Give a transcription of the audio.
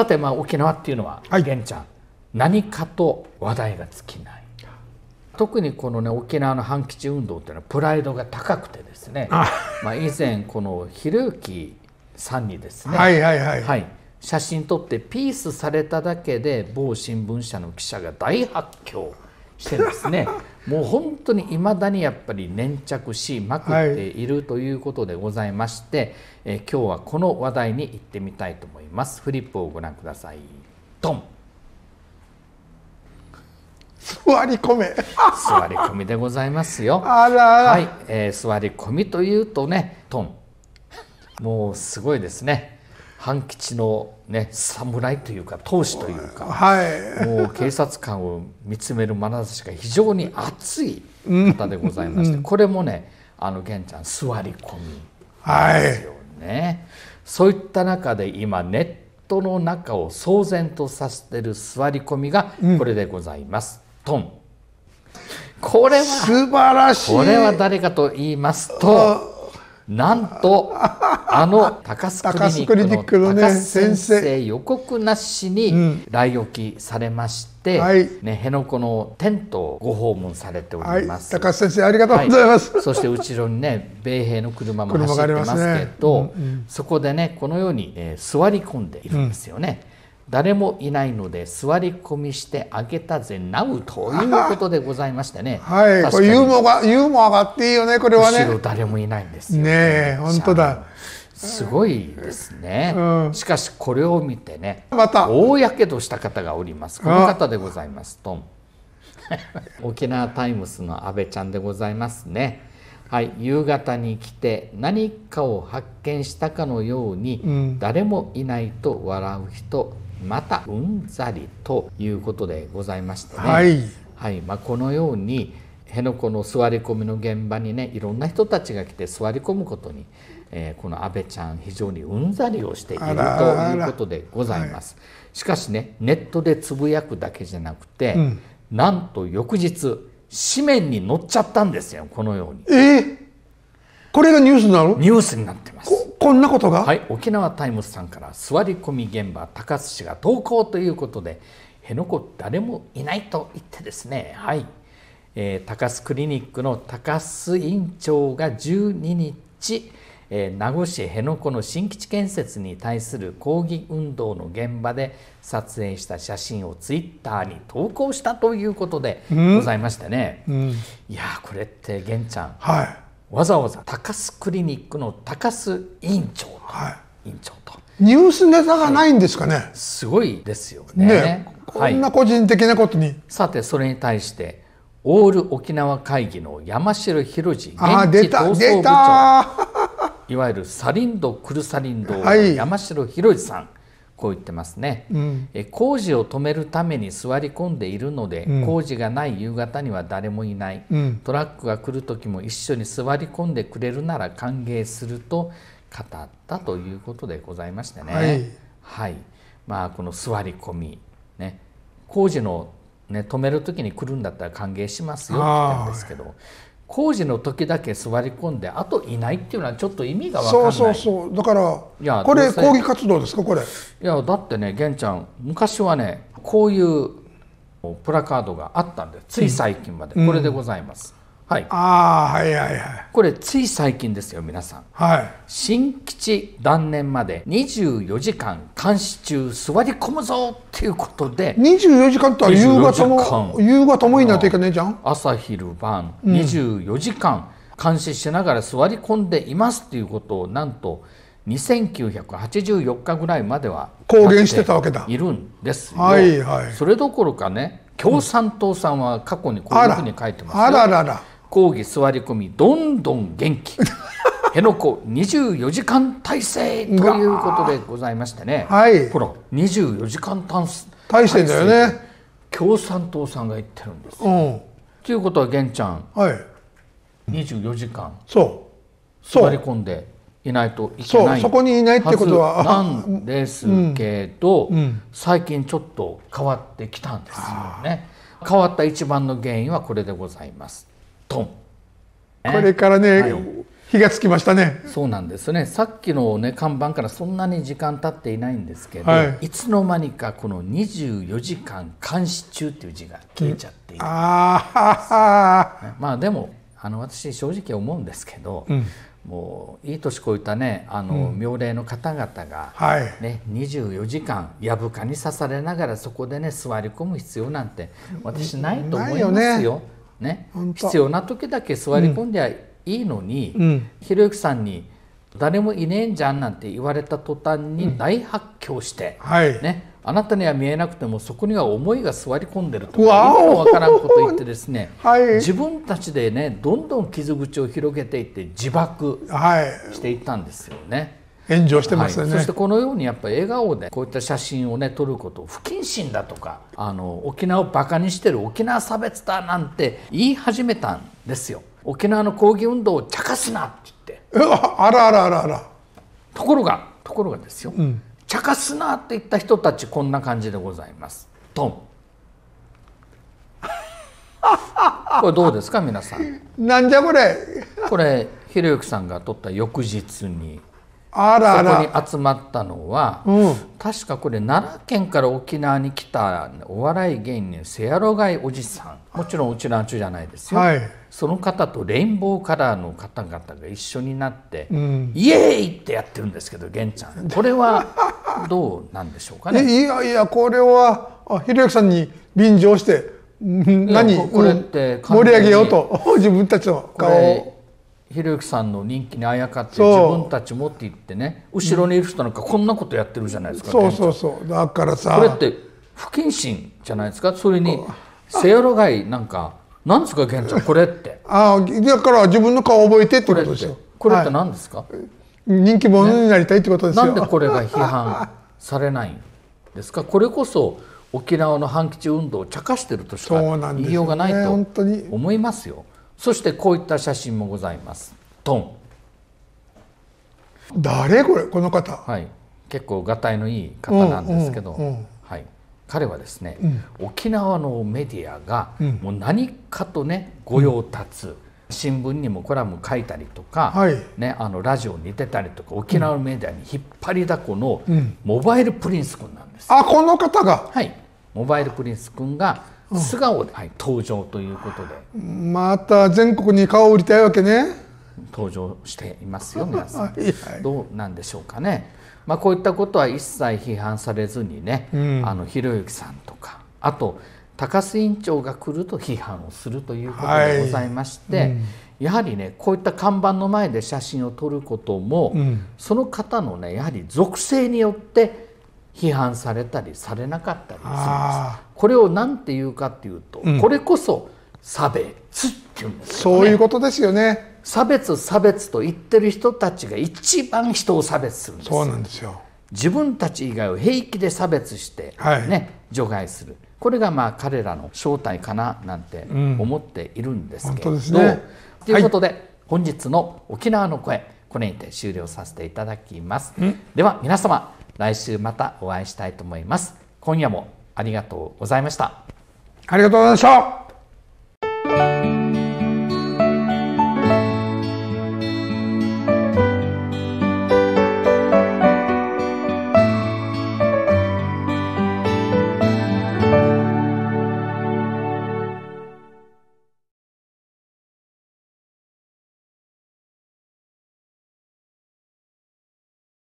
さてまあ沖縄っていうのは玄ちゃん何かと話題が尽きない特にこのね沖縄の反基地運動っていうのはプライドが高くてですねまあ、以前このひろゆきさんにですねはいはいはい、はい、写真撮ってピースされただけで某新聞社の記者が大発狂。してですね もう本当にいまだにやっぱり粘着しまくっているということでございまして、はい、え今日はこの話題に行ってみたいと思いますフリップをご覧くださいドン座り込め 座り込みでございますよあらはい、えー、座り込みというとねトンもうすごいですね半吉の、ね、侍というか闘志というか、はい、もう警察官を見つめる眼差しが非常に熱い方でございまして、うん、これもねあの玄ちゃん座り込みですよね、はい、そういった中で今ネットの中を騒然とさせてる座り込みがこれでございます。うん、これは素晴らしいこれは誰かと言いますとなんとあの高須クリニックの高須先生予告なしに来沖されまして、はい、ね、辺野古のテントをご訪問されております、はい、高須先生ありがとうございます、はい、そして後ろにね米兵の車も走ってますけど、ねうんうん、そこでねこのように、えー、座り込んでいるんですよね。うん誰もいないので座り込みしてあげたぜなうということでございましたね。はい、これユーモアユーモアがあっていいよねこれはね。誰もいないんですね本当だ。すごいですね、うん、しかしこれを見てね、ま、大やけどした方がおりますこの方でございますドン 沖縄タイムスの安倍ちゃんでございますねはい夕方に来て何かを発見したかのように、誰もいないと笑う人またうんざりということでございましてね、はい、はいまあ、このように辺野古の座り込みの現場にねいろんな人たちが来て座り込むことに、えー、この安倍ちゃん非常にうんざりをしているということでございます。はい、しかしねネットでつぶやくだけじゃなくて、うん、なんと翌日紙面に載っちゃったんですよこのように。えー、これがニュースなのニュースになってます。こんなことが、はい、沖縄タイムズさんから座り込み現場高須氏が投稿ということで辺野古誰もいないと言ってですねはい、えー、高須クリニックの高須院長が12日、えー、名護市辺野古の新基地建設に対する抗議運動の現場で撮影した写真をツイッターに投稿したということでございましてね、うんうん、いやこれって玄ちゃん、はいわざわざ高須クリニックの高須院長、はい、院長とニュースネタがないんですかね、はい、すごいですよね、ね、こんな個人的なことに、はい、さてそれに対してオール沖縄会議の山城博次現地闘た。部長いわゆるサリンド・クルサリンド山城博次さん、こう言ってますね、うん、え工事を止めるために座り込んでいるので、うん、工事がない夕方には誰もいない、うん、トラックが来る時も一緒に座り込んでくれるなら歓迎すると語ったということでございましてね、はい、はい、まあこの座り込み、ね、工事の、ね、止める時に来るんだったら歓迎しますよって言ったんですけど工事の時だけ座り込んであといないっていうのはちょっと意味が分かんないそうそうそうだからいやこれ抗議活動ですかこれいやだってね玄ちゃん昔はねこういうプラカードがあったんですつい最近まで、うん、これでございます、はい、ああはいはいはいこれつい最近ですよ皆さん、はい、新基地断念まで24時間監視中座り込むぞっていうことで24時間とは夕方も夕方もいいなといけないじゃん朝昼晩24時間監視しながら座り込んでいますっていうことをなんと2984日ぐらいまでは公言してたわけだいるんですはいはい、それどころかね共産党さんは過去にこういうふうに書いてますよあららら講義座り込みどんどん元気 辺野古24時間体制ということでございましてね、はい、ほら24時間体制だよね共産党さんが言ってるんです、うん、ということは源ちゃん、はい、24時間そう座り込んでいないといけないそこにいないってことはなんですけど、うんうん、最近ちょっと変わってきたんですよね。変わった一番の原因はこれでございます。トン。これからね、はい、火がつきましたね。そうなんですね。さっきのね看板からそんなに時間経っていないんですけど、はい、いつの間にかこの24時間監視中っていう字が消えちゃっている、ああ、まあでもあの私正直思うんですけど、うん、もういい年こいたねあの、うん、妙齢の方々がね、ねはい、24時間やぶかに刺されながらそこでね座り込む必要なんて私ないと思いますよ。ね、必要な時だけ座り込んではいいのに、ひろゆきさんに「誰もいねえんじゃん」なんて言われた途端に大発狂して、はい、ね、あなたには見えなくてもそこには思いが座り込んでるとか意味わからんこと言ってですね、はい、自分たちでねどんどん傷口を広げていって自爆していったんですよね。炎上してますね、はい、そしてこのようにやっぱり笑顔でこういった写真をね撮ること不謹慎だとかあの沖縄をバカにしてる沖縄差別だなんて言い始めたんですよ沖縄の抗議運動を茶化すなって言って あらあらあらあらところがところがですよ、うん、茶化すなって言った人たちこんな感じでございますドン これどうですか皆さん なんじゃこれこれひろゆきさんが撮った翌日にあららそこに集まったのは、うん、確かこれ奈良県から沖縄に来たお笑い芸人せやろがいおじさんもちろんうち沖縄中じゃないですよ、はい、その方とレインボーカラーの方々が一緒になって、うん、イエーイってやってるんですけど源ちゃんこれは どうなんでしょうかねいやいやこれはひろゆきさんに便乗して何これって盛り上げようと 自分たちの顔を。ひろゆきさんの人気にあやかって自分たち持って言ってね後ろにいる人なんかこんなことやってるじゃないですか、そうそうそうだからさこれって不謹慎じゃないですかそれにせやろがいなんかなんですか玄ちゃんこれって ああだから自分の顔覚えてってことですよこれって何ですか、はい、人気者になりたいってことですよ、ね、なんでこれが批判されないんですかこれこそ沖縄の反基地運動を茶化してるとしか言いようがないと思いますよ。そしてこういった写真もございますトン誰これこの方はい結構がたいのいい方なんですけど、うんうんうん、はい、彼はですね、うん、沖縄のメディアがもう何かとね御用達、うん、新聞にもコラム書いたりとか、はい、ね、あのラジオに出たりとか沖縄のメディアに引っ張りだこのモバイルプリンス君なんです、うん、あこの方がはいモバイルプリンス君が素顔で、はい、登場ということでまた全国に顔を売りたいわけね登場していますよ皆さん はい、どうなんでしょうかね、まあ、こういったことは一切批判されずにね、あのひろゆきさんとかあと高須院長が来ると批判をするということでございまして、はいうん、やはりねこういった看板の前で写真を撮ることも、うん、その方のねやはり属性によって批判されたりされなかったりするんですこれを何て言うかっていうと、うん、これこそ差別っていうんです、ね、そういうことですよね差別差別と言ってる人たちが一番人を差別するんですそうなんですよ自分たち以外を平気で差別してね、はい、除外するこれがまあ彼らの正体かななんて思っているんですけど、うんね、ということで、はい、本日の「沖縄の声」これにて終了させていただきます。では皆様来週またお会いしたいと思います。今夜もありがとうございました。ありがとうございました。